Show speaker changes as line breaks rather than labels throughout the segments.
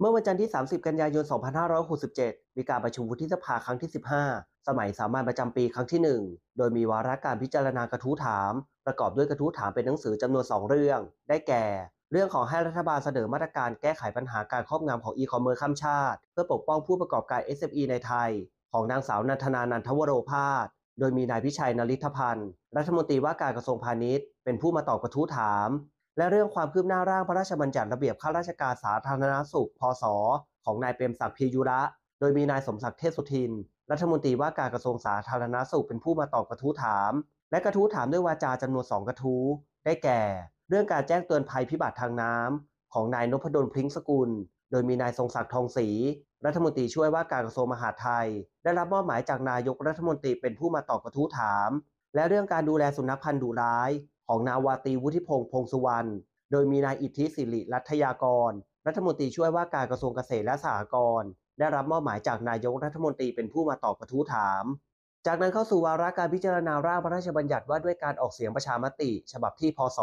เมื่อวันจันทร์ที่ 30 กันยายน 2567 มีการประชุมวุฒิสภาครั้งที่ 15 สมัยสามัญประจำปีครั้งที่ 1 โดยมีวาระการพิจารณากระทู้ถาม ประกอบด้วยกระทู้ถามเป็นหนังสือจำนวน 2 เรื่อง ได้แก่ เรื่องของให้รัฐบาลเสนอมาตรการแก้ไขปัญหาการครอบงำของอีคอมเมิร์ซข้ามชาติ เพื่อปกป้องผู้ประกอบการ SME ในไทย ของนางสาวนันทนานันทวโรพาสโดยมีนายพิชัยนริธพันธ์รัฐมนตรีว่าการกระทรวงพาณิชย์ เป็นผู้มาตอบกระทู้ถามและเรื่องความคืบหน้าร่างพระราชบัญญัติระเบียบข้าราชการสาธารณสุข พศของนายเปรมศักดิ์พียุระ โดยมีนายสมศักดิ์เทศสุทิน รัฐมนตรีว่าการกระทรวงสาธารณสุขเป็นผู้มาตอบกระทู้ถาม และกระทู้ถามด้วยวาจาจำนวนสองกระทู้ ได้แก่ เรื่องการแจ้งเตือนภัยพิบัติทางน้ำของนายนพดลพลิ้งสกุล โดยมีนายทรงศักดิ์ทองศรีรัฐมนตรีช่วยว่าการกระทรวงมหาดไทย ได้รับมอบหมายจากนายกรัฐมนตรีเป็นผู้มาตอบกระทู้ถาม และเรื่องการดูแลสุนัขพันธุ์ดุร้ายของนาวาตีวุฒิพงษ์พงสุวรรณ โดยมีนายอิทธิศิริรัตยากร รัฐมนตรีช่วยว่าการกระทรวงเกษตรและสหกรณ์ได้รับมอบหมายจากนายกรัฐมนตรีเป็นผู้มาตอบกระทู้ถาม จากนั้นเข้าสู่วาระการพิจารณาร่างพระราชบัญญัติว่าด้วยการออกเสียงประชามติ ฉบับที่พศ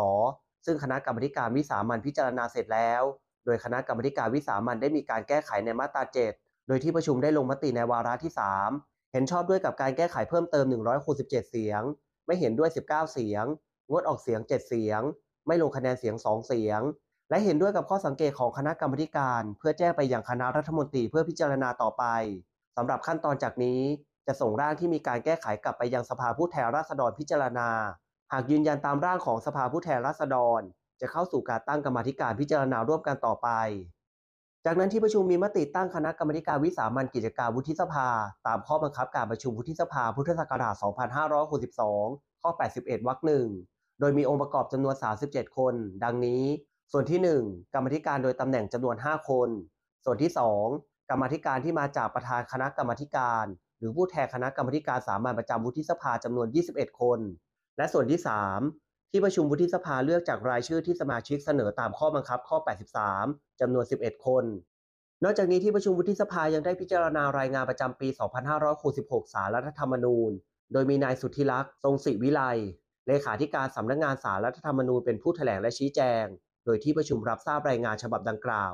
ซึ่งคณะกรรมการวิสามันพิจารณาเสร็จแล้ว โดยคณะกรรมการวิสามันได้มีการแก้ไขในมาตรา 7 โดยที่ประชุมได้ลงมติในวาระที่3เห็นชอบด้วยกับการแก้ไขเพิ่มเติม 167 เสียง ไม่เห็นด้วย 19 เสียงงดออกเสียง 7 เสียงไม่ลงคะแนนเสียง2เสียง และเห็นด้วยกับข้อสังเกตของคณะกรรมการ เพื่อแจ้งไปยังคณะรัฐมนตรีเพื่อพิจารณาต่อไปสำหรับขั้นตอนจากนี้จะส่งร่างที่มีการแก้ไขกลับไปยังสภาผู้แทนราษฎรพิจารณา หากยืนยันตามร่างของสภาผู้แทนราษฎร จะเข้าสู่การตั้งกรรมธิการพิจารณาร่วมกันต่อไป จากนั้นที่ประชุมมีมติตั้งคณะกรรมการวิสามันกิจการวุฒิสภา ตามข้อบังคับการประชุมวุฒิสภาพุทธศักราช2562ข้อ81วรรคหนึ่งโดยมีองค์ประกอบจำนวน37 คน ดังนี้ ส่วนที่ 1 กรรมธิการโดยตำแหน่งจำนวน 5 คน ส่วนที่ 2 กรรมธิการที่มาจากประธานคณะกรรมธิการ หรือผู้แทนคณะกรรมการสามัญประจำวุฒิสภาจำนวน 21 คน และส่วนที่ 3 ที่ประชุมวุฒิสภาเลือกจากรายชื่อที่สมาชิกเสนอตามข้อบังคับข้อ 83จำนวน 11 คน นอกจากนี้ที่ประชุมวุฒิสภายังได้พิจารณารายงานประจำปี 2566สารรัฐธรรมนูญ โดยมีนายสุทธิลักษ์ทรงศิวิไลเลขาธิการสำนักงงานสารรัฐธรรมนูญเป็นผู้ถแถลงและชี้แจง โดยที่ประชุมรับทราบรายงานฉบับดังกล่าว